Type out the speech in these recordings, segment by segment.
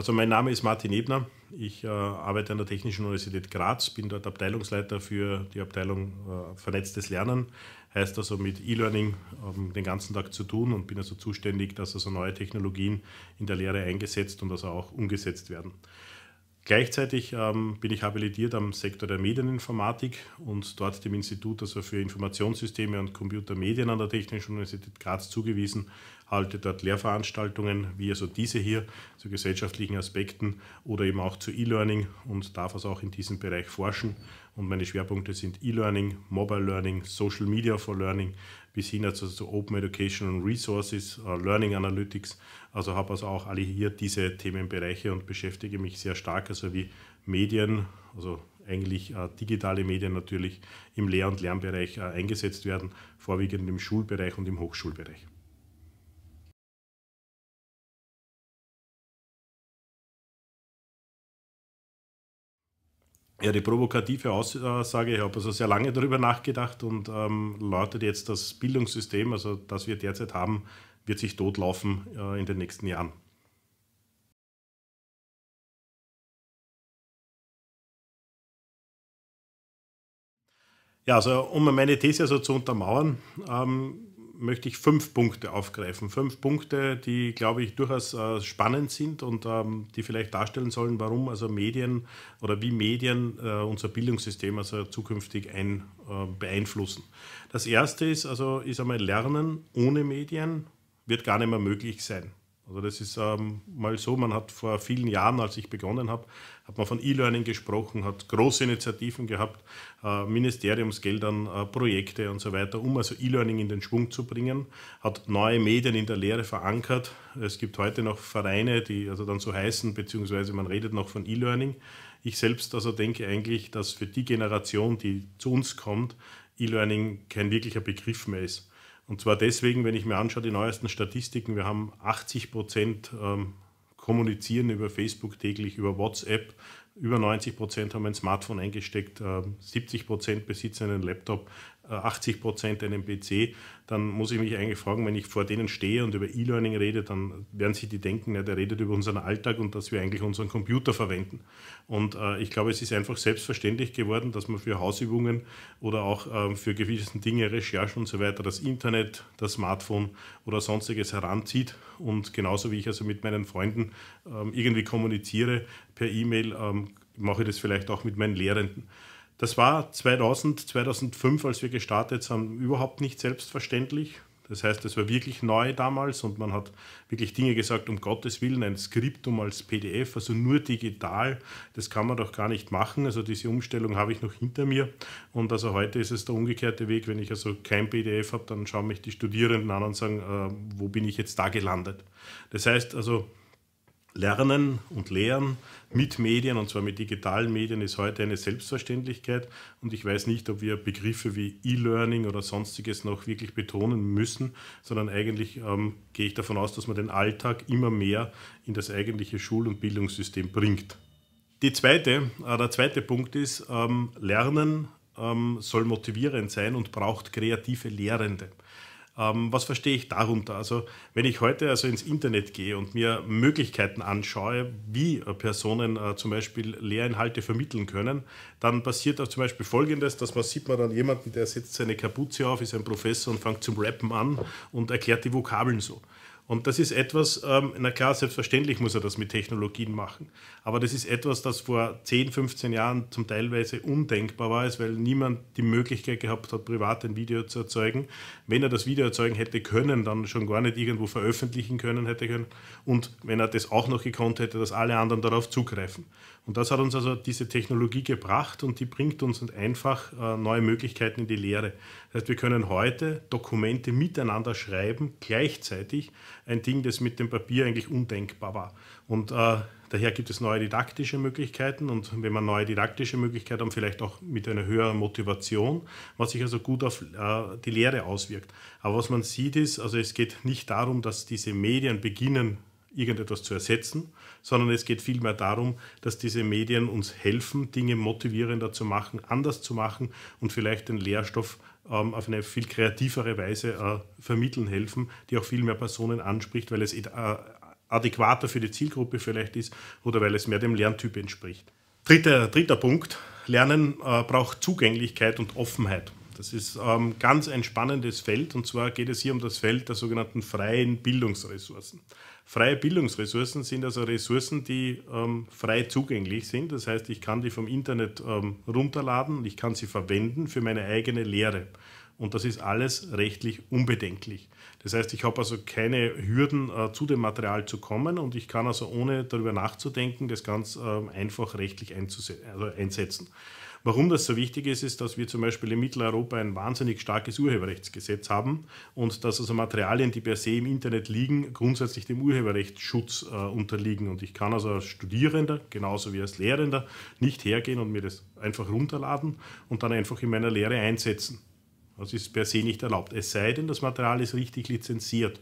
Also mein Name ist Martin Ebner. Ich äh, arbeite an der Technischen Universität Graz, bin dort Abteilungsleiter für die Abteilung äh, Vernetztes Lernen. Heißt also mit E-Learning ähm, den ganzen Tag zu tun und bin also zuständig, dass also neue Technologien in der Lehre eingesetzt und also auch umgesetzt werden. Gleichzeitig ähm, bin ich habilitiert am Sektor der Medieninformatik und dort dem Institut also für Informationssysteme und Computermedien an der Technischen Universität Graz zugewiesen, halte dort Lehrveranstaltungen, wie also diese hier, zu gesellschaftlichen Aspekten oder eben auch zu E-Learning und darf also auch in diesem Bereich forschen. Und meine Schwerpunkte sind E-Learning, Mobile Learning, Social Media for Learning bis hin also zu Open Educational Resources, äh, Learning Analytics. Also habe also auch alle hier diese Themenbereiche und beschäftige mich sehr stark, also wie Medien, also eigentlich äh, digitale Medien natürlich im Lehr- und Lernbereich äh, eingesetzt werden, vorwiegend im Schulbereich und im Hochschulbereich. Ihre provokative Aussage, ich habe also sehr lange darüber nachgedacht und ähm, lautet jetzt, das Bildungssystem, also das wir derzeit haben, wird sich totlaufen äh, in den nächsten Jahren. Ja, also um meine These also zu untermauern, ähm, möchte ich fünf Punkte aufgreifen. Fünf Punkte, die, glaube ich, durchaus äh, spannend sind und ähm, die vielleicht darstellen sollen, warum also Medien oder wie Medien äh, unser Bildungssystem also zukünftig ein, äh, beeinflussen. Das erste ist also, ist einmal Lernen ohne Medien wird gar nicht mehr möglich sein. Also das ist ähm, mal so, man hat vor vielen Jahren, als ich begonnen habe, hat man von E-Learning gesprochen, hat große Initiativen gehabt, äh, Ministeriumsgeldern, äh, Projekte und so weiter, um also E-Learning in den Schwung zu bringen, hat neue Medien in der Lehre verankert. Es gibt heute noch Vereine, die also dann so heißen, beziehungsweise man redet noch von E-Learning. Ich selbst also denke eigentlich, dass für die Generation, die zu uns kommt, E-Learning kein wirklicher Begriff mehr ist. Und zwar deswegen, wenn ich mir anschaue, die neuesten Statistiken, wir haben 80 Prozent ähm, kommunizieren über Facebook täglich, über WhatsApp, über 90 Prozent haben ein Smartphone eingesteckt, äh, 70 Prozent besitzen einen Laptop. 80 Prozent einen PC, dann muss ich mich eigentlich fragen, wenn ich vor denen stehe und über E-Learning rede, dann werden sich die denken, ja, der redet über unseren Alltag und dass wir eigentlich unseren Computer verwenden. Und äh, ich glaube, es ist einfach selbstverständlich geworden, dass man für Hausübungen oder auch äh, für gewisse Dinge, Recherchen und so weiter, das Internet, das Smartphone oder sonstiges heranzieht. Und genauso wie ich also mit meinen Freunden äh, irgendwie kommuniziere per E-Mail, ähm, mache ich das vielleicht auch mit meinen Lehrenden. Das war 2000, 2005, als wir gestartet sind, überhaupt nicht selbstverständlich. Das heißt, es war wirklich neu damals und man hat wirklich Dinge gesagt, um Gottes Willen, ein Skriptum als PDF, also nur digital, das kann man doch gar nicht machen. Also diese Umstellung habe ich noch hinter mir. Und also heute ist es der umgekehrte Weg. Wenn ich also kein PDF habe, dann schauen mich die Studierenden an und sagen, äh, wo bin ich jetzt da gelandet? Das heißt also, Lernen und Lehren mit Medien, und zwar mit digitalen Medien, ist heute eine Selbstverständlichkeit. Und ich weiß nicht, ob wir Begriffe wie E-Learning oder sonstiges noch wirklich betonen müssen, sondern eigentlich ähm, gehe ich davon aus, dass man den Alltag immer mehr in das eigentliche Schul- und Bildungssystem bringt. Die zweite, äh, der zweite Punkt ist, ähm, Lernen ähm, soll motivierend sein und braucht kreative Lehrende. Ähm, was verstehe ich darunter? Also wenn ich heute also ins Internet gehe und mir Möglichkeiten anschaue, wie äh, Personen äh, zum Beispiel Lehrinhalte vermitteln können, dann passiert auch zum Beispiel Folgendes, dass man sieht man dann jemanden, der setzt seine Kapuze auf, ist ein Professor und fängt zum Rappen an und erklärt die Vokabeln so. Und das ist etwas, ähm, na klar, selbstverständlich muss er das mit Technologien machen, aber das ist etwas, das vor 10, 15 Jahren zum Teilweise undenkbar war, ist, weil niemand die Möglichkeit gehabt hat, privat ein Video zu erzeugen. Wenn er das Video erzeugen hätte können, dann schon gar nicht irgendwo veröffentlichen können hätte können und wenn er das auch noch gekonnt hätte, dass alle anderen darauf zugreifen. Und das hat uns also diese Technologie gebracht und die bringt uns einfach äh, neue Möglichkeiten in die Lehre. Das heißt, wir können heute Dokumente miteinander schreiben, gleichzeitig ein Ding, das mit dem Papier eigentlich undenkbar war. Und äh, daher gibt es neue didaktische Möglichkeiten und wenn man neue didaktische Möglichkeiten haben, vielleicht auch mit einer höheren Motivation, was sich also gut auf äh, die Lehre auswirkt. Aber was man sieht ist, also es geht nicht darum, dass diese Medien beginnen, irgendetwas zu ersetzen, sondern es geht vielmehr darum, dass diese Medien uns helfen, Dinge motivierender zu machen, anders zu machen und vielleicht den Lehrstoff ähm, auf eine viel kreativere Weise äh, vermitteln helfen, die auch viel mehr Personen anspricht, weil es äh, adäquater für die Zielgruppe vielleicht ist oder weil es mehr dem Lerntyp entspricht. Dritter, dritter Punkt, Lernen äh, braucht Zugänglichkeit und Offenheit. Das ist ähm, ganz ein spannendes Feld und zwar geht es hier um das Feld der sogenannten freien Bildungsressourcen. Freie Bildungsressourcen sind also Ressourcen, die ähm, frei zugänglich sind. Das heißt, ich kann die vom Internet ähm, runterladen und ich kann sie verwenden für meine eigene Lehre. Und das ist alles rechtlich unbedenklich. Das heißt, ich habe also keine Hürden, äh, zu dem Material zu kommen und ich kann also ohne darüber nachzudenken das ganz ähm, einfach rechtlich also einsetzen. Warum das so wichtig ist, ist, dass wir zum Beispiel in Mitteleuropa ein wahnsinnig starkes Urheberrechtsgesetz haben und dass also Materialien, die per se im Internet liegen, grundsätzlich dem Urheberrechtsschutz äh, unterliegen. Und ich kann also als Studierender, genauso wie als Lehrender, nicht hergehen und mir das einfach runterladen und dann einfach in meiner Lehre einsetzen. Das ist per se nicht erlaubt, es sei denn, das Material ist richtig lizenziert.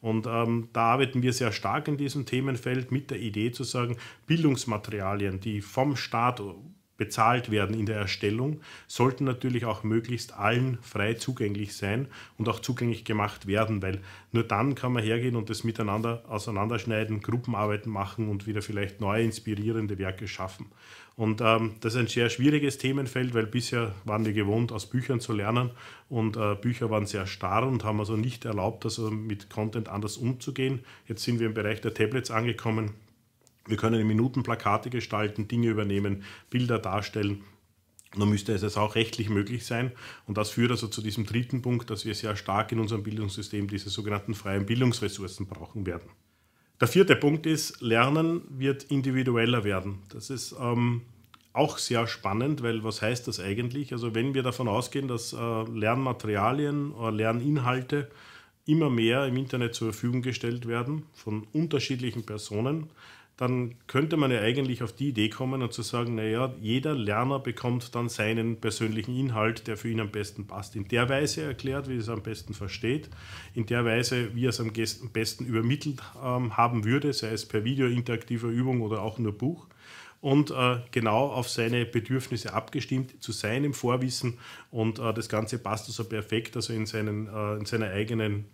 Und ähm, da arbeiten wir sehr stark in diesem Themenfeld mit der Idee zu sagen, Bildungsmaterialien, die vom Staat bezahlt werden in der Erstellung, sollten natürlich auch möglichst allen frei zugänglich sein und auch zugänglich gemacht werden, weil nur dann kann man hergehen und das miteinander auseinanderschneiden, Gruppenarbeiten machen und wieder vielleicht neue inspirierende Werke schaffen. Und ähm, das ist ein sehr schwieriges Themenfeld, weil bisher waren wir gewohnt, aus Büchern zu lernen und äh, Bücher waren sehr starr und haben also nicht erlaubt, also mit Content anders umzugehen. Jetzt sind wir im Bereich der Tablets angekommen wir können in Minuten Plakate gestalten, Dinge übernehmen, Bilder darstellen. Nun müsste es also auch rechtlich möglich sein. Und das führt also zu diesem dritten Punkt, dass wir sehr stark in unserem Bildungssystem diese sogenannten freien Bildungsressourcen brauchen werden. Der vierte Punkt ist, Lernen wird individueller werden. Das ist ähm, auch sehr spannend, weil was heißt das eigentlich? Also wenn wir davon ausgehen, dass äh, Lernmaterialien oder Lerninhalte immer mehr im Internet zur Verfügung gestellt werden von unterschiedlichen Personen, dann könnte man ja eigentlich auf die Idee kommen und zu sagen, naja, jeder Lerner bekommt dann seinen persönlichen Inhalt, der für ihn am besten passt, in der Weise erklärt, wie er es am besten versteht, in der Weise, wie er es am besten übermittelt ähm, haben würde, sei es per Video, interaktiver Übung oder auch nur Buch und äh, genau auf seine Bedürfnisse abgestimmt, zu seinem Vorwissen und äh, das Ganze passt also perfekt, also in, seinen, äh, in seiner eigenen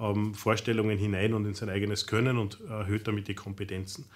ähm, Vorstellungen hinein und in sein eigenes Können und erhöht damit die Kompetenzen.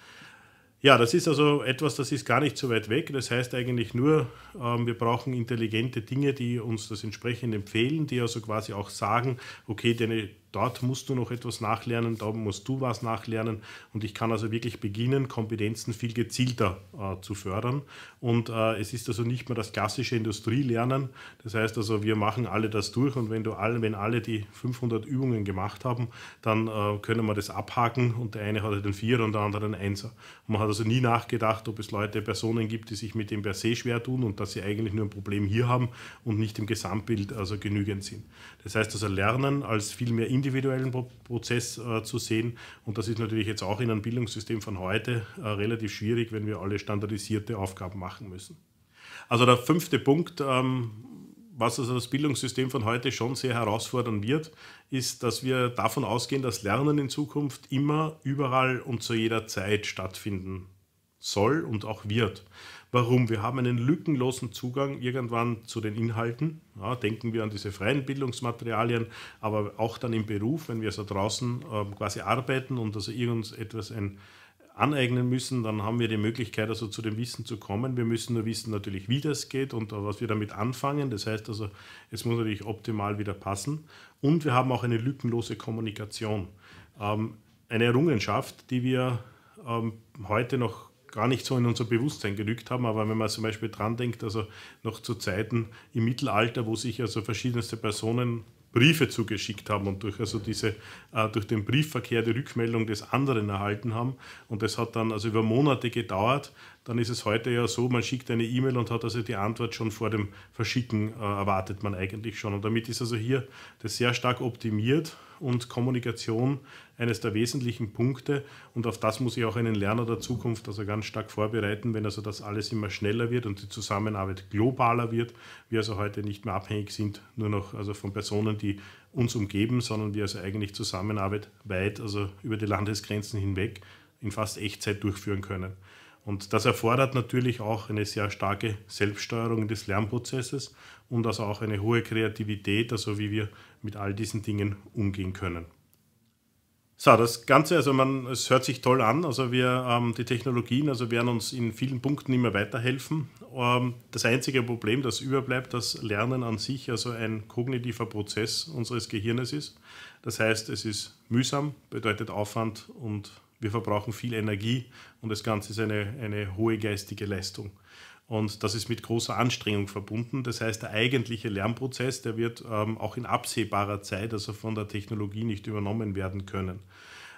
Ja, das ist also etwas, das ist gar nicht so weit weg. Das heißt eigentlich nur, ähm, wir brauchen intelligente Dinge, die uns das entsprechend empfehlen, die also quasi auch sagen, okay, deine dort musst du noch etwas nachlernen, da musst du was nachlernen. Und ich kann also wirklich beginnen, Kompetenzen viel gezielter äh, zu fördern. Und äh, es ist also nicht mehr das klassische Industrielernen. Das heißt also, wir machen alle das durch und wenn, du alle, wenn alle die 500 Übungen gemacht haben, dann äh, können wir das abhaken und der eine hatte halt den Vierer und der andere den Einser. Und man hat also nie nachgedacht, ob es Leute, Personen gibt, die sich mit dem per se schwer tun und dass sie eigentlich nur ein Problem hier haben und nicht im Gesamtbild also genügend sind. Das heißt also, Lernen als viel mehr individuellen Pro Prozess äh, zu sehen. Und das ist natürlich jetzt auch in einem Bildungssystem von heute äh, relativ schwierig, wenn wir alle standardisierte Aufgaben machen müssen. Also der fünfte Punkt, ähm, was also das Bildungssystem von heute schon sehr herausfordern wird, ist, dass wir davon ausgehen, dass Lernen in Zukunft immer, überall und zu jeder Zeit stattfinden soll und auch wird. Warum? Wir haben einen lückenlosen Zugang irgendwann zu den Inhalten. Ja, denken wir an diese freien Bildungsmaterialien, aber auch dann im Beruf, wenn wir so draußen äh, quasi arbeiten und also irgend etwas ein, aneignen müssen, dann haben wir die Möglichkeit, also zu dem Wissen zu kommen. Wir müssen nur wissen natürlich, wie das geht und äh, was wir damit anfangen. Das heißt also, es muss natürlich optimal wieder passen. Und wir haben auch eine lückenlose Kommunikation. Ähm, eine Errungenschaft, die wir ähm, heute noch gar nicht so in unser Bewusstsein gerückt haben. Aber wenn man zum Beispiel dran denkt, also noch zu Zeiten im Mittelalter, wo sich also verschiedenste Personen Briefe zugeschickt haben und durch also diese äh, durch den Briefverkehr die Rückmeldung des anderen erhalten haben und das hat dann also über Monate gedauert, dann ist es heute ja so, man schickt eine E-Mail und hat also die Antwort schon vor dem Verschicken äh, erwartet man eigentlich schon. Und damit ist also hier das sehr stark optimiert und Kommunikation eines der wesentlichen Punkte. Und auf das muss ich auch einen Lerner der Zukunft also ganz stark vorbereiten, wenn also das alles immer schneller wird und die Zusammenarbeit globaler wird. Wir also heute nicht mehr abhängig sind, nur noch also von Personen, die uns umgeben, sondern wir also eigentlich Zusammenarbeit weit, also über die Landesgrenzen hinweg in fast Echtzeit durchführen können. Und das erfordert natürlich auch eine sehr starke Selbststeuerung des Lernprozesses und also auch eine hohe Kreativität, also wie wir mit all diesen Dingen umgehen können. So, das Ganze, also man, es hört sich toll an. Also wir, ähm, die Technologien, also werden uns in vielen Punkten immer weiterhelfen. Ähm, das einzige Problem, das überbleibt, dass Lernen an sich also ein kognitiver Prozess unseres Gehirnes ist. Das heißt, es ist mühsam, bedeutet Aufwand und wir verbrauchen viel Energie und das Ganze ist eine, eine hohe geistige Leistung. Und das ist mit großer Anstrengung verbunden. Das heißt, der eigentliche Lernprozess, der wird ähm, auch in absehbarer Zeit, also von der Technologie, nicht übernommen werden können.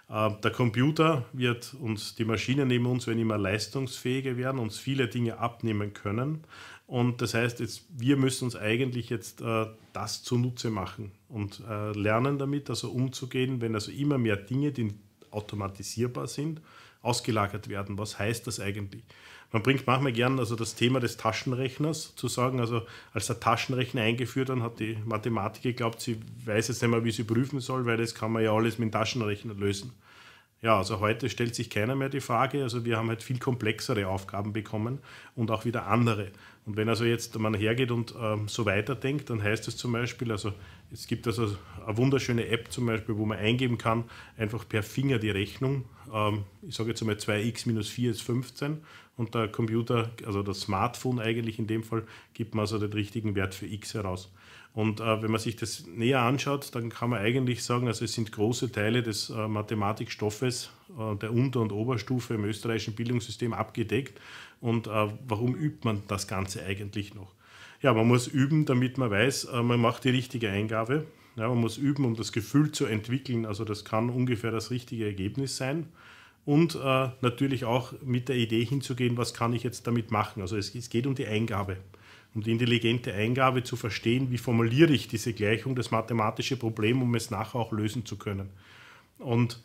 Äh, der Computer wird uns, die Maschine neben uns wenn immer leistungsfähiger werden, uns viele Dinge abnehmen können. Und das heißt, jetzt, wir müssen uns eigentlich jetzt äh, das zunutze machen und äh, lernen damit, also umzugehen, wenn also immer mehr Dinge, die automatisierbar sind, ausgelagert werden. Was heißt das eigentlich? Man bringt manchmal gern also das Thema des Taschenrechners zu sagen. Also als der Taschenrechner eingeführt hat, hat die Mathematik geglaubt, sie weiß jetzt nicht mehr, wie sie prüfen soll, weil das kann man ja alles mit dem Taschenrechner lösen. Ja, also heute stellt sich keiner mehr die Frage. Also wir haben halt viel komplexere Aufgaben bekommen und auch wieder andere. Und wenn also jetzt man hergeht und ähm, so weiterdenkt, dann heißt es zum Beispiel, also es gibt also eine wunderschöne App zum Beispiel, wo man eingeben kann, einfach per Finger die Rechnung. Ähm, ich sage jetzt einmal 2x minus 4 ist 15 und der Computer, also das Smartphone eigentlich in dem Fall, gibt man also den richtigen Wert für x heraus. Und äh, wenn man sich das näher anschaut, dann kann man eigentlich sagen, also es sind große Teile des äh, Mathematikstoffes äh, der Unter- und Oberstufe im österreichischen Bildungssystem abgedeckt. Und äh, warum übt man das Ganze eigentlich noch? Ja, man muss üben, damit man weiß, äh, man macht die richtige Eingabe. Ja, man muss üben, um das Gefühl zu entwickeln. Also das kann ungefähr das richtige Ergebnis sein und äh, natürlich auch mit der Idee hinzugehen, was kann ich jetzt damit machen. Also es, es, geht um die Eingabe, um die intelligente Eingabe zu verstehen, wie formuliere ich diese Gleichung, das mathematische Problem, um es nachher auch lösen zu können. Und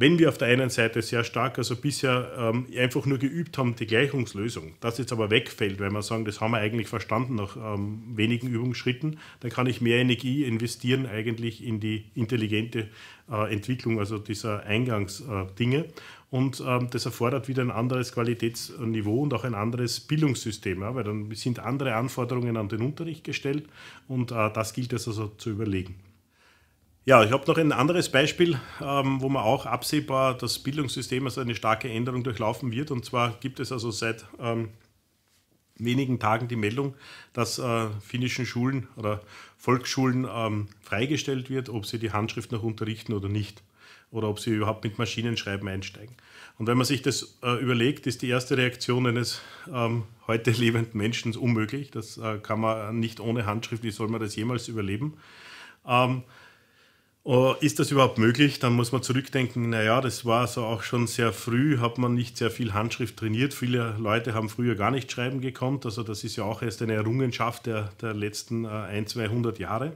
wenn wir auf der einen Seite sehr stark, also bisher ähm, einfach nur geübt haben, die Gleichungslösung, das jetzt aber wegfällt, weil wir sagen, das haben wir eigentlich verstanden nach ähm, wenigen Übungsschritten, dann kann ich mehr Energie investieren eigentlich in die intelligente äh, Entwicklung, also dieser Eingangsdinge. Äh, und ähm, das erfordert wieder ein anderes Qualitätsniveau und auch ein anderes Bildungssystem, ja, weil dann sind andere Anforderungen an den Unterricht gestellt und äh, das gilt es also zu überlegen. Ja, ich habe noch ein anderes Beispiel, ähm, wo man auch absehbar das Bildungssystem als eine starke Änderung durchlaufen wird. Und zwar gibt es also seit ähm, wenigen Tagen die Meldung, dass äh, finnischen Schulen oder Volksschulen ähm, freigestellt wird, ob sie die Handschrift noch unterrichten oder nicht. Oder ob sie überhaupt mit Maschinenschreiben einsteigen. Und wenn man sich das äh, überlegt, ist die erste Reaktion eines ähm, heute lebenden Menschen unmöglich. Das äh, kann man nicht ohne Handschrift, wie soll man das jemals überleben? Ähm, äh, ist das überhaupt möglich? Dann muss man zurückdenken, naja, das war so auch schon sehr früh, hat man nicht sehr viel Handschrift trainiert. Viele Leute haben früher gar nicht schreiben gekonnt. Also das ist ja auch erst eine Errungenschaft der, der letzten äh, ein, 200 Jahre.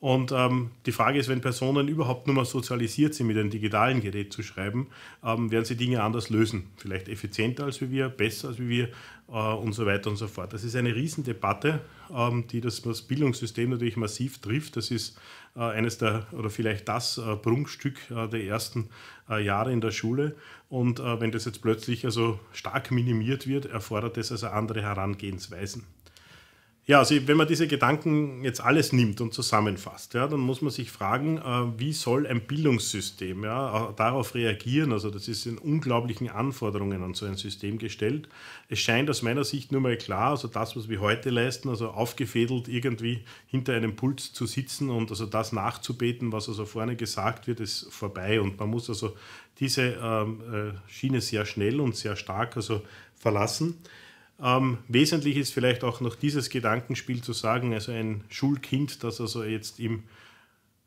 Und ähm, die Frage ist, wenn Personen überhaupt nur mal sozialisiert sind, mit einem digitalen Gerät zu schreiben, ähm, werden sie Dinge anders lösen. Vielleicht effizienter als wir, besser als wir äh, und so weiter und so fort. Das ist eine Riesendebatte, ähm, die das, das, Bildungssystem natürlich massiv trifft. Das ist äh, eines der, oder vielleicht das äh, Prunkstück äh, der ersten äh, Jahre in der Schule. Und äh, wenn das jetzt plötzlich also stark minimiert wird, erfordert das also andere Herangehensweisen. Ja, also wenn man diese Gedanken jetzt alles nimmt und zusammenfasst, ja, dann muss man sich fragen, äh, wie soll ein Bildungssystem ja, äh, darauf reagieren? Also das ist in unglaublichen Anforderungen an so ein System gestellt. Es scheint aus meiner Sicht nur mal klar, also das, was wir heute leisten, also aufgefädelt irgendwie hinter einem Pult zu sitzen und also das nachzubeten, was also vorne gesagt wird, ist vorbei. Und man muss also diese ähm, äh, Schiene sehr schnell und sehr stark also verlassen. Ähm, wesentlich ist vielleicht auch noch dieses Gedankenspiel zu sagen, also ein Schulkind, das also jetzt im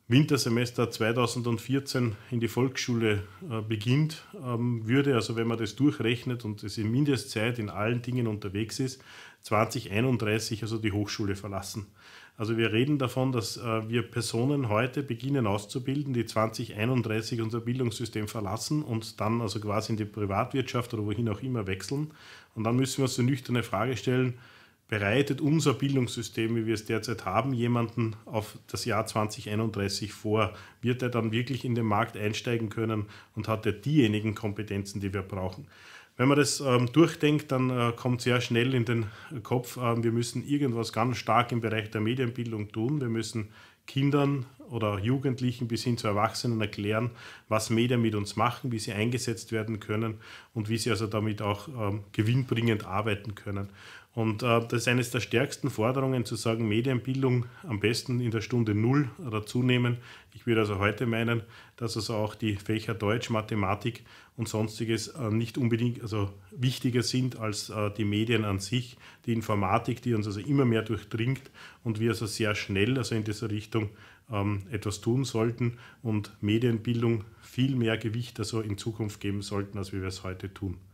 Wintersemester 2014 in die Volksschule äh, beginnt, ähm, würde, also wenn man das durchrechnet und es in Mindestzeit in allen Dingen unterwegs ist, 2031 also die Hochschule verlassen. Also wir reden davon, dass äh, wir Personen heute beginnen auszubilden, die 2031 unser Bildungssystem verlassen und dann also quasi in die Privatwirtschaft oder wohin auch immer wechseln. Und dann müssen wir uns die nüchterne Frage stellen, bereitet unser Bildungssystem, wie wir es derzeit haben, jemanden auf das Jahr 2031 vor? Wird er dann wirklich in den Markt einsteigen können und hat er diejenigen Kompetenzen, die wir brauchen? wenn man das ähm, durchdenkt, dann äh, kommt sehr schnell in den Kopf, äh, wir müssen irgendwas ganz stark im Bereich der Medienbildung tun. Wir müssen Kindern oder Jugendlichen bis hin zu Erwachsenen erklären, was Medien mit uns machen, wie sie eingesetzt werden können und wie sie also damit auch ähm, gewinnbringend arbeiten können. Und äh, das ist eines der stärksten Forderungen, zu sagen, Medienbildung am besten in der Stunde Null oder zunehmen. Ich würde also heute meinen, dass also auch die Fächer Deutsch, Mathematik und sonstiges äh, nicht unbedingt also wichtiger sind als äh, die Medien an sich, die Informatik, die uns also immer mehr durchdringt und wir also sehr schnell also in dieser Richtung ähm, etwas tun sollten und Medienbildung viel mehr Gewicht also in Zukunft geben sollten, als wir es heute tun.